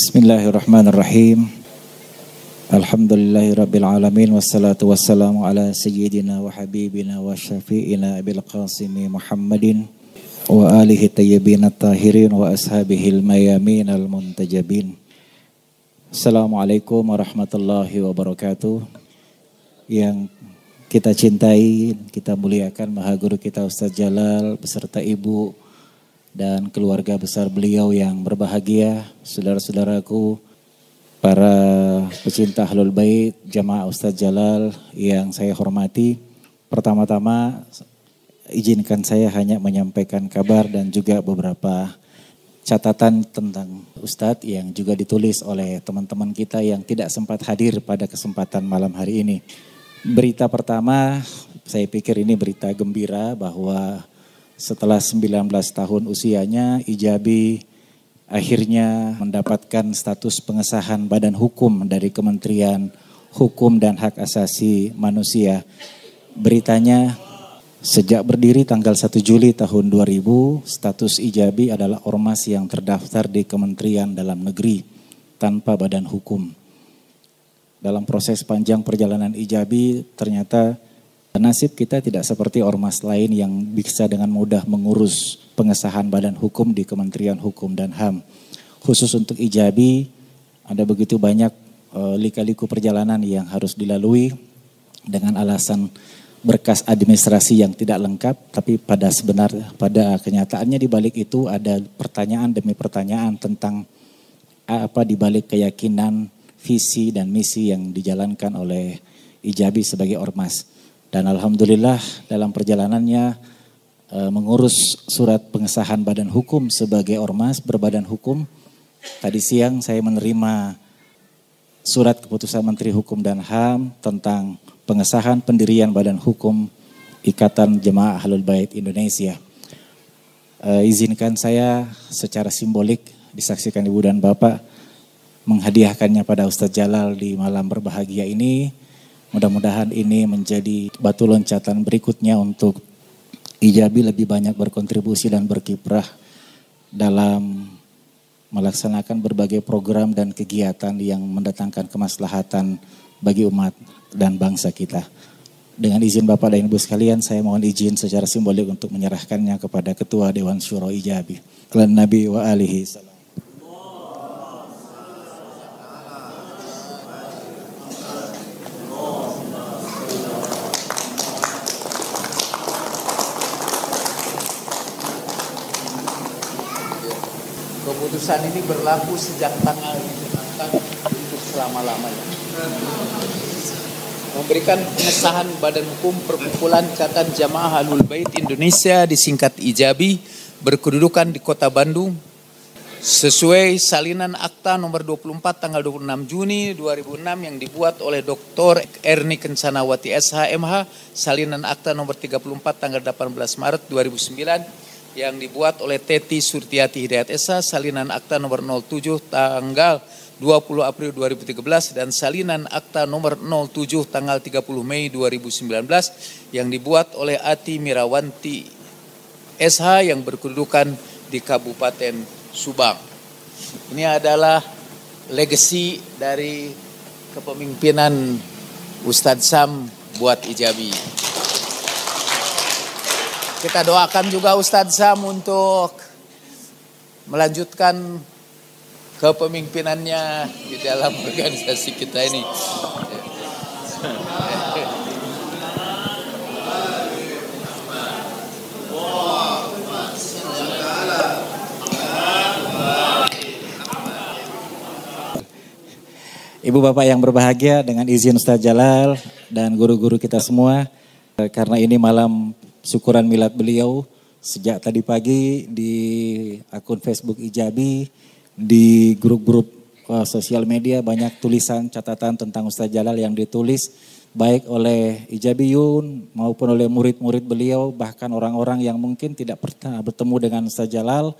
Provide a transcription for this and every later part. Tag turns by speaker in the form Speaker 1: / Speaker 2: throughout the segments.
Speaker 1: Bismillahirrahmanirrahim. alamin Wassalatu wassalamu ala sayyidina wa habibina wa syafi'ina abil qasimi Muhammadin Wa alihi tayyibin tahirin wa ashabihil mayamin al muntajabin Assalamualaikum warahmatullahi wabarakatuh Yang kita cintai, kita muliakan Maha Guru kita Ustaz Jalal beserta Ibu dan keluarga besar beliau yang berbahagia, saudara-saudaraku, para pecinta halul Bait, jamaah Ustadz Jalal yang saya hormati. Pertama-tama izinkan saya hanya menyampaikan kabar dan juga beberapa catatan tentang Ustadz yang juga ditulis oleh teman-teman kita yang tidak sempat hadir pada kesempatan malam hari ini. Berita pertama, saya pikir ini berita gembira bahwa setelah 19 tahun usianya Ijabi akhirnya mendapatkan status pengesahan badan hukum dari Kementerian Hukum dan Hak Asasi Manusia. Beritanya sejak berdiri tanggal 1 Juli tahun 2000, status Ijabi adalah ormas yang terdaftar di Kementerian Dalam Negeri tanpa badan hukum. Dalam proses panjang perjalanan Ijabi ternyata Nasib kita tidak seperti ormas lain yang bisa dengan mudah mengurus pengesahan badan hukum di Kementerian Hukum dan HAM. Khusus untuk Ijabi, ada begitu banyak e, lika-liku perjalanan yang harus dilalui dengan alasan berkas administrasi yang tidak lengkap, tapi pada sebenar pada kenyataannya di balik itu ada pertanyaan demi pertanyaan tentang apa di balik keyakinan, visi dan misi yang dijalankan oleh Ijabi sebagai ormas. Dan alhamdulillah dalam perjalanannya e, mengurus surat pengesahan badan hukum sebagai ormas berbadan hukum. Tadi siang saya menerima surat keputusan Menteri Hukum dan HAM tentang pengesahan pendirian badan hukum Ikatan Jemaah Ahlul Bait Indonesia. E, izinkan saya secara simbolik disaksikan Ibu dan Bapak menghadiahkannya pada Ustaz Jalal di malam berbahagia ini Mudah-mudahan ini menjadi batu loncatan berikutnya untuk Ijabi lebih banyak berkontribusi dan berkiprah dalam melaksanakan berbagai program dan kegiatan yang mendatangkan kemaslahatan bagi umat dan bangsa kita. Dengan izin Bapak dan Ibu sekalian, saya mohon izin secara simbolik untuk menyerahkannya kepada Ketua Dewan Syuro Ijabi. Kelan Nabi wa alihi salam.
Speaker 2: keputusan ini berlaku sejak tanggal ditetapkan untuk selama-lamanya. Memberikan pengesahan Badan Hukum Perkumpulan Ikatan Jamaah Halul Bait Indonesia disingkat IJABI berkedudukan di Kota Bandung sesuai salinan akta nomor 24 tanggal 26 Juni 2006 yang dibuat oleh Dr. Erni Kencanawati SHMH salinan akta nomor 34 tanggal 18 Maret 2009 yang dibuat oleh Teti Surtiati Hidayat Esa, salinan akta nomor 07 tanggal 20 April 2013 dan salinan akta nomor 07 tanggal 30 Mei 2019 yang dibuat oleh Ati Mirawanti SH yang berkedudukan di Kabupaten Subang. Ini adalah legasi dari kepemimpinan Ustadz Sam buat Ijabi. Kita doakan juga Ustadz Sam untuk melanjutkan kepemimpinannya di dalam organisasi kita ini.
Speaker 1: Ibu bapak yang berbahagia dengan izin Ustaz Jalal dan guru-guru kita semua eh, karena ini malam syukuran milad beliau sejak tadi pagi di akun Facebook Ijabi, di grup-grup eh, sosial media banyak tulisan catatan tentang Ustaz Jalal yang ditulis baik oleh Ijabiyun maupun oleh murid-murid beliau bahkan orang-orang yang mungkin tidak pernah bertemu dengan Ustaz Jalal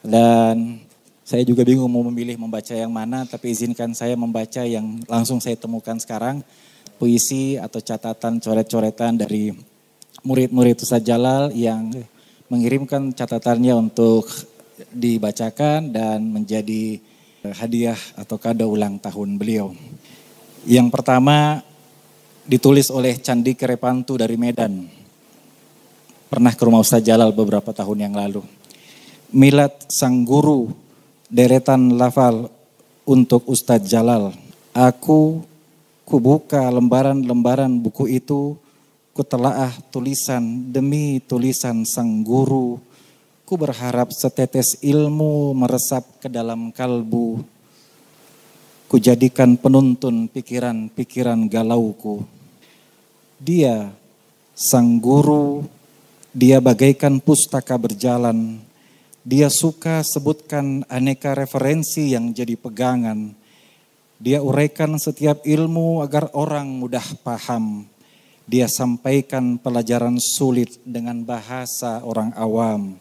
Speaker 1: dan saya juga bingung mau memilih membaca yang mana tapi izinkan saya membaca yang langsung saya temukan sekarang puisi atau catatan coret-coretan dari murid-murid Ustaz Jalal yang mengirimkan catatannya untuk dibacakan dan menjadi eh, hadiah atau kado ulang tahun beliau. Yang pertama ditulis oleh Candi Kerepantu dari Medan. Pernah ke rumah Ustaz Jalal beberapa tahun yang lalu. Milat sang guru deretan lafal untuk Ustadz Jalal. Aku kubuka lembaran-lembaran buku itu kutelaah tulisan demi tulisan sang guru. Ku berharap setetes ilmu meresap ke dalam kalbu. Ku jadikan penuntun pikiran-pikiran galauku. Dia, sang guru, dia bagaikan pustaka berjalan. Dia suka sebutkan aneka referensi yang jadi pegangan. Dia uraikan setiap ilmu agar orang mudah paham dia sampaikan pelajaran sulit dengan bahasa orang awam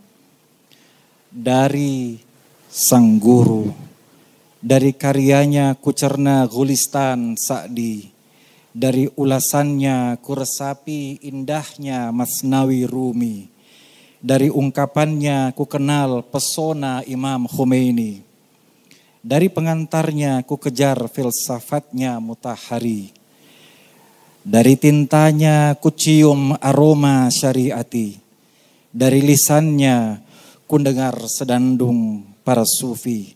Speaker 1: dari sang guru dari karyanya kucerna gulistan Sa'di dari ulasannya kuresapi indahnya Masnawi Rumi dari ungkapannya kukenal pesona Imam Khomeini dari pengantarnya kukejar filsafatnya Mutahari dari tintanya kucium aroma syariati. Dari lisannya ku dengar sedandung para sufi.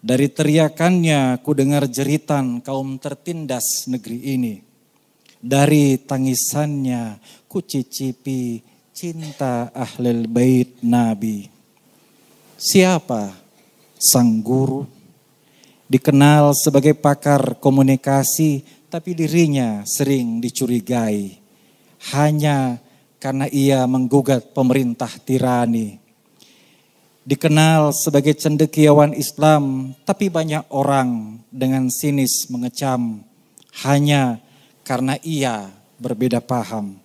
Speaker 1: Dari teriakannya kudengar jeritan kaum tertindas negeri ini. Dari tangisannya ku cicipi cinta ahlil bait Nabi. Siapa sang guru? Dikenal sebagai pakar komunikasi tapi dirinya sering dicurigai hanya karena ia menggugat pemerintah tirani. Dikenal sebagai cendekiawan Islam, tapi banyak orang dengan sinis mengecam hanya karena ia berbeda paham.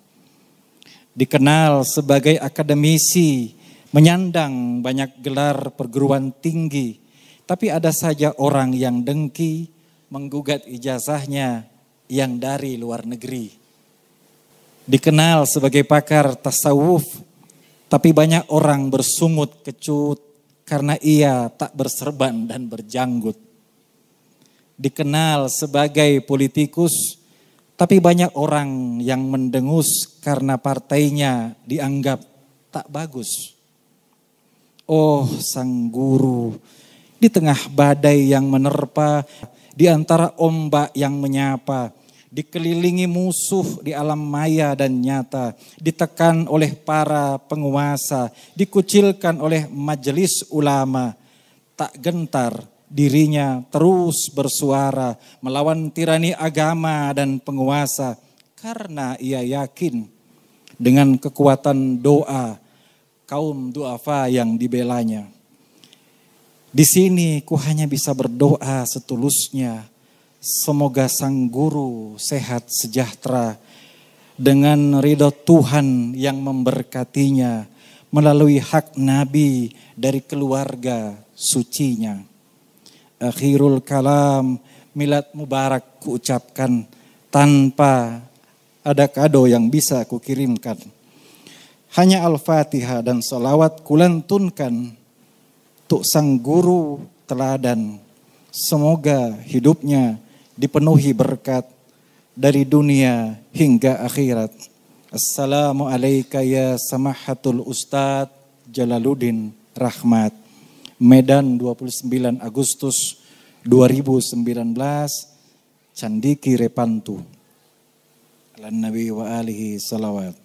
Speaker 1: Dikenal sebagai akademisi, menyandang banyak gelar perguruan tinggi, tapi ada saja orang yang dengki, menggugat ijazahnya yang dari luar negeri. Dikenal sebagai pakar tasawuf, tapi banyak orang bersungut kecut karena ia tak berserban dan berjanggut. Dikenal sebagai politikus, tapi banyak orang yang mendengus karena partainya dianggap tak bagus. Oh, sang guru, di tengah badai yang menerpa, di antara ombak yang menyapa, dikelilingi musuh di alam maya dan nyata, ditekan oleh para penguasa, dikucilkan oleh majelis ulama, tak gentar dirinya terus bersuara melawan tirani agama dan penguasa karena ia yakin dengan kekuatan doa kaum duafa yang dibelanya. Di sini ku hanya bisa berdoa setulusnya. Semoga sang guru sehat sejahtera dengan ridho Tuhan yang memberkatinya melalui hak Nabi dari keluarga sucinya. Akhirul kalam milad mubarak kuucapkan tanpa ada kado yang bisa kukirimkan. Hanya Al-Fatihah dan salawat kulantunkan Tuk sang guru teladan. Semoga hidupnya dipenuhi berkat dari dunia hingga akhirat. Assalamu ya samahatul ustad Jalaluddin Rahmat. Medan 29 Agustus 2019 Candiki Repantu. Alan Nabi wa alihi salawat.